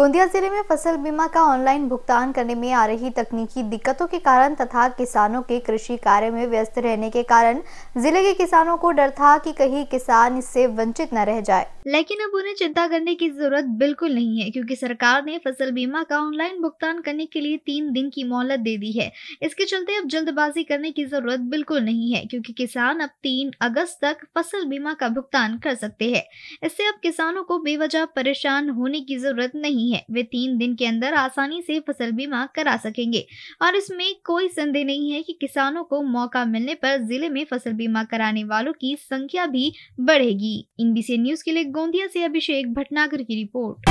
गोंदिया जिले में फसल बीमा का ऑनलाइन भुगतान करने में आ रही तकनीकी दिक्कतों के कारण तथा किसानों के कृषि कार्य में व्यस्त रहने के कारण जिले के किसानों को डर था कि कहीं किसान इससे वंचित न रह जाए लेकिन अब उन्हें चिंता करने की जरूरत बिल्कुल नहीं है क्योंकि सरकार ने फसल बीमा का ऑनलाइन भुगतान करने के लिए तीन दिन की मोहलत दे दी है इसके चलते अब जल्दबाजी करने की जरूरत बिल्कुल नहीं है क्यूँकी किसान अब तीन अगस्त तक फसल बीमा का भुगतान कर सकते हैं इससे अब किसानों को बेवजह परेशान होने की जरूरत नहीं नहीं है वे तीन दिन के अंदर आसानी से फसल बीमा करा सकेंगे और इसमें कोई संदेह नहीं है कि किसानों को मौका मिलने पर जिले में फसल बीमा कराने वालों की संख्या भी बढ़ेगी इन न्यूज के लिए गोंदिया से अभिषेक भटनागर की रिपोर्ट